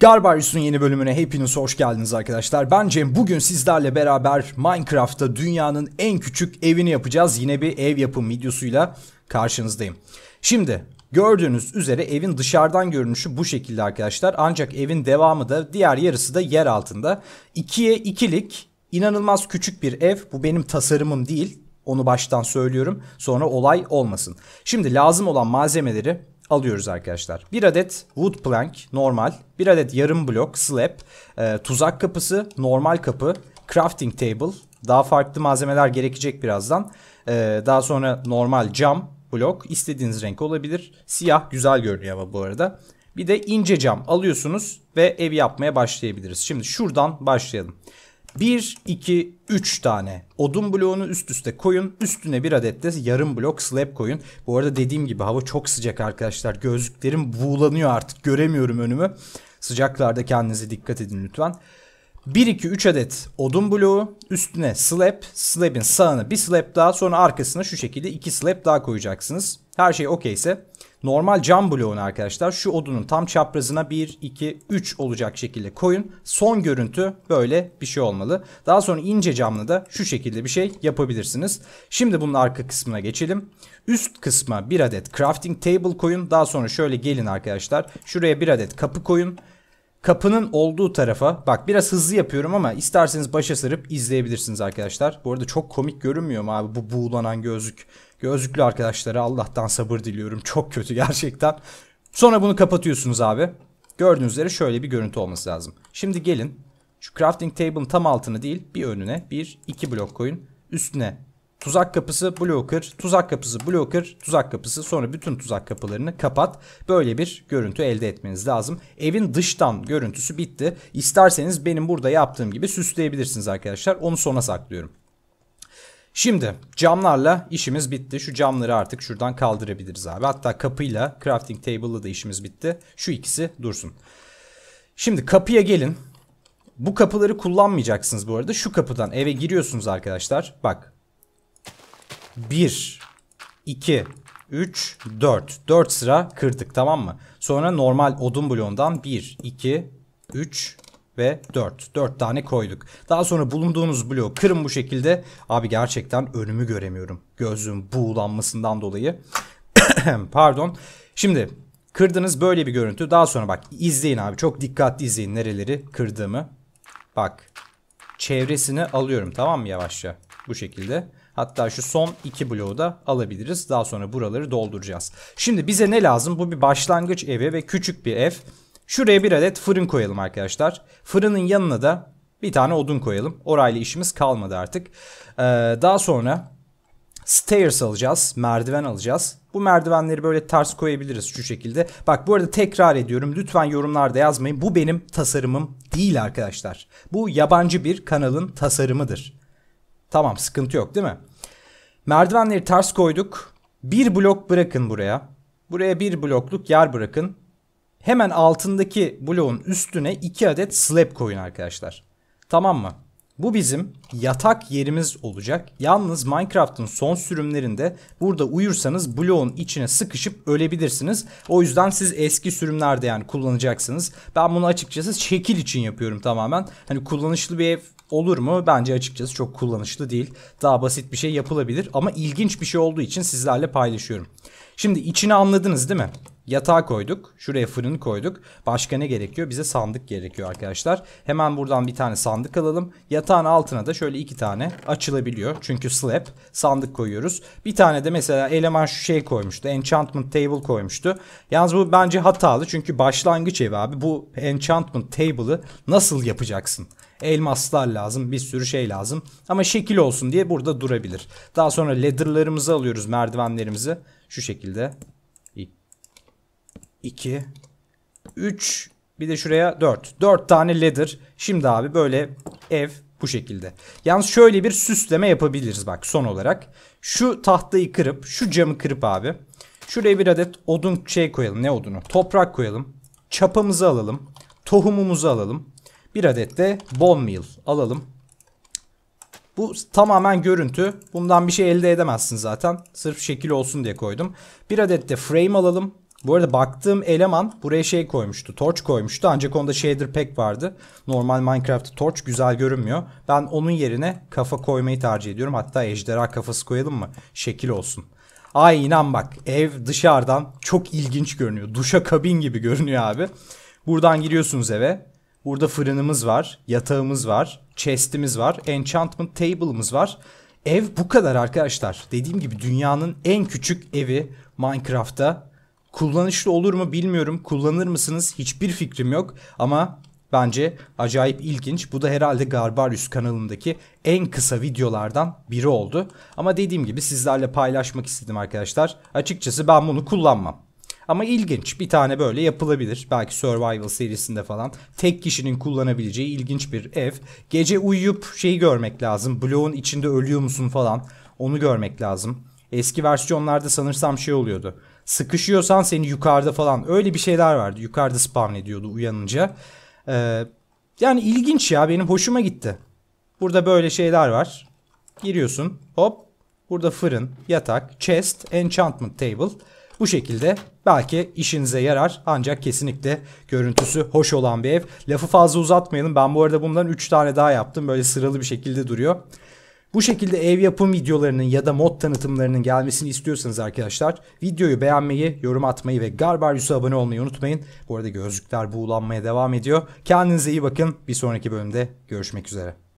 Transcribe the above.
Garbarius'un yeni bölümüne hepiniz hoş geldiniz arkadaşlar. Ben Cem. Bugün sizlerle beraber Minecraft'ta dünyanın en küçük evini yapacağız. Yine bir ev yapım videosuyla karşınızdayım. Şimdi gördüğünüz üzere evin dışarıdan görünüşü bu şekilde arkadaşlar. Ancak evin devamı da diğer yarısı da yer altında. 2'ye 2'lik inanılmaz küçük bir ev. Bu benim tasarımım değil. Onu baştan söylüyorum. Sonra olay olmasın. Şimdi lazım olan malzemeleri alıyoruz arkadaşlar. Bir adet wood plank normal, bir adet yarım blok slab, e, tuzak kapısı, normal kapı, crafting table. Daha farklı malzemeler gerekecek birazdan. E, daha sonra normal cam blok istediğiniz renk olabilir. Siyah güzel görünüyor ama bu arada. Bir de ince cam alıyorsunuz ve ev yapmaya başlayabiliriz. Şimdi şuradan başlayalım. 1, 2, 3 tane odun bloğunu üst üste koyun. Üstüne bir adet de yarım blok slab koyun. Bu arada dediğim gibi hava çok sıcak arkadaşlar. Gözlüklerim buğulanıyor artık. Göremiyorum önümü. Sıcaklarda kendinize dikkat edin lütfen. 1 2 3 adet odun bloğu üstüne slab, slab'in sağına bir slab daha sonra arkasına şu şekilde 2 slab daha koyacaksınız. Her şey okeyse normal cam bloğunu arkadaşlar şu odunun tam çaprazına 1, 2, 3 olacak şekilde koyun. Son görüntü böyle bir şey olmalı. Daha sonra ince camla da şu şekilde bir şey yapabilirsiniz. Şimdi bunun arka kısmına geçelim. Üst kısma bir adet crafting table koyun. Daha sonra şöyle gelin arkadaşlar. Şuraya bir adet kapı koyun kapının olduğu tarafa bak biraz hızlı yapıyorum ama isterseniz başa sarıp izleyebilirsiniz arkadaşlar. Bu arada çok komik görünmüyor mu abi bu buğulanan gözlük? Gözlüklü arkadaşlara Allah'tan sabır diliyorum. Çok kötü gerçekten. Sonra bunu kapatıyorsunuz abi. Gördüğünüz üzere şöyle bir görüntü olması lazım. Şimdi gelin şu crafting table'ın tam altını değil bir önüne bir iki blok koyun. Üstüne tuzak kapısı blocker, tuzak kapısı blocker, tuzak kapısı sonra bütün tuzak kapılarını kapat. Böyle bir görüntü elde etmeniz lazım. Evin dıştan görüntüsü bitti. İsterseniz benim burada yaptığım gibi süsleyebilirsiniz arkadaşlar. Onu sona saklıyorum. Şimdi camlarla işimiz bitti. Şu camları artık şuradan kaldırabiliriz abi. Hatta kapıyla crafting table'la da işimiz bitti. Şu ikisi dursun. Şimdi kapıya gelin. Bu kapıları kullanmayacaksınız bu arada. Şu kapıdan eve giriyorsunuz arkadaşlar. Bak. 1 2 3 4. 4 sıra kırdık tamam mı? Sonra normal odun bloğundan 1 2 3 ve 4. 4 tane koyduk. Daha sonra bulunduğunuz bloğu kırın bu şekilde. Abi gerçekten önümü göremiyorum. Gözüm buğulanmasından dolayı. Pardon. Şimdi kırdınız böyle bir görüntü. Daha sonra bak izleyin abi. Çok dikkatli izleyin nereleri kırdığımı. Bak çevresini alıyorum tamam mı yavaşça bu şekilde. Hatta şu son iki bloğu da alabiliriz. Daha sonra buraları dolduracağız. Şimdi bize ne lazım? Bu bir başlangıç evi ve küçük bir ev. Şuraya bir adet fırın koyalım arkadaşlar. Fırının yanına da bir tane odun koyalım. Orayla işimiz kalmadı artık. Ee, daha sonra stairs alacağız. Merdiven alacağız. Bu merdivenleri böyle ters koyabiliriz şu şekilde. Bak bu arada tekrar ediyorum. Lütfen yorumlarda yazmayın. Bu benim tasarımım değil arkadaşlar. Bu yabancı bir kanalın tasarımıdır. Tamam sıkıntı yok değil mi? Merdivenleri ters koyduk. Bir blok bırakın buraya. Buraya bir blokluk yer bırakın. Hemen altındaki bloğun üstüne 2 adet slab koyun arkadaşlar. Tamam mı? Bu bizim yatak yerimiz olacak. Yalnız Minecraft'ın son sürümlerinde burada uyursanız bloğun içine sıkışıp ölebilirsiniz. O yüzden siz eski sürümlerde yani kullanacaksınız. Ben bunu açıkçası şekil için yapıyorum tamamen. Hani kullanışlı bir ev olur mu? Bence açıkçası çok kullanışlı değil. Daha basit bir şey yapılabilir ama ilginç bir şey olduğu için sizlerle paylaşıyorum. Şimdi içini anladınız değil mi? Yatağı koyduk. Şuraya fırını koyduk. Başka ne gerekiyor? Bize sandık gerekiyor arkadaşlar. Hemen buradan bir tane sandık alalım. Yatağın altına da şöyle iki tane açılabiliyor. Çünkü slab sandık koyuyoruz. Bir tane de mesela eleman şu şey koymuştu. Enchantment table koymuştu. Yalnız bu bence hatalı. Çünkü başlangıç evi abi. Bu enchantment table'ı nasıl yapacaksın? elmaslar lazım bir sürü şey lazım ama şekil olsun diye burada durabilir. Daha sonra ladder'larımızı alıyoruz merdivenlerimizi şu şekilde 2, 3 bir de şuraya 4. 4 tane ladder. Şimdi abi böyle ev bu şekilde. Yalnız şöyle bir süsleme yapabiliriz bak son olarak. Şu tahtayı kırıp şu camı kırıp abi. Şuraya bir adet odun şey koyalım ne odunu toprak koyalım. Çapamızı alalım. Tohumumuzu alalım. Bir adet de bone meal alalım. Bu tamamen görüntü. Bundan bir şey elde edemezsin zaten. Sırf şekil olsun diye koydum. Bir adet de frame alalım. Bu arada baktığım eleman buraya şey koymuştu. Torch koymuştu ancak onda shader pack vardı. Normal Minecraft'ta torch güzel görünmüyor. Ben onun yerine kafa koymayı tercih ediyorum. Hatta ejderha kafası koyalım mı? Şekil olsun. Ay inan bak ev dışarıdan çok ilginç görünüyor. Duşa kabin gibi görünüyor abi. Buradan giriyorsunuz eve. Burada fırınımız var, yatağımız var, chest'imiz var, enchantment table'ımız var. Ev bu kadar arkadaşlar. Dediğim gibi dünyanın en küçük evi Minecraft'ta Kullanışlı olur mu bilmiyorum. Kullanır mısınız? Hiçbir fikrim yok. Ama bence acayip ilginç. Bu da herhalde Garbarius kanalındaki en kısa videolardan biri oldu. Ama dediğim gibi sizlerle paylaşmak istedim arkadaşlar. Açıkçası ben bunu kullanmam. Ama ilginç bir tane böyle yapılabilir. Belki Survival serisinde falan tek kişinin kullanabileceği ilginç bir ev. Gece uyuyup şeyi görmek lazım. Bloğun içinde ölüyor musun falan onu görmek lazım. Eski versiyonlarda sanırsam şey oluyordu sıkışıyorsan seni yukarıda falan öyle bir şeyler vardı. Yukarıda spawn ediyordu uyanınca. Ee, yani ilginç ya benim hoşuma gitti. Burada böyle şeyler var. Giriyorsun hop burada fırın, yatak, chest, enchantment table. Bu şekilde belki işinize yarar ancak kesinlikle görüntüsü hoş olan bir ev. Lafı fazla uzatmayalım ben bu arada bundan 3 tane daha yaptım böyle sıralı bir şekilde duruyor. Bu şekilde ev yapım videolarının ya da mod tanıtımlarının gelmesini istiyorsanız arkadaşlar videoyu beğenmeyi, yorum atmayı ve Garbarius'a abone olmayı unutmayın. Bu arada gözlükler buğulanmaya devam ediyor. Kendinize iyi bakın. Bir sonraki bölümde görüşmek üzere.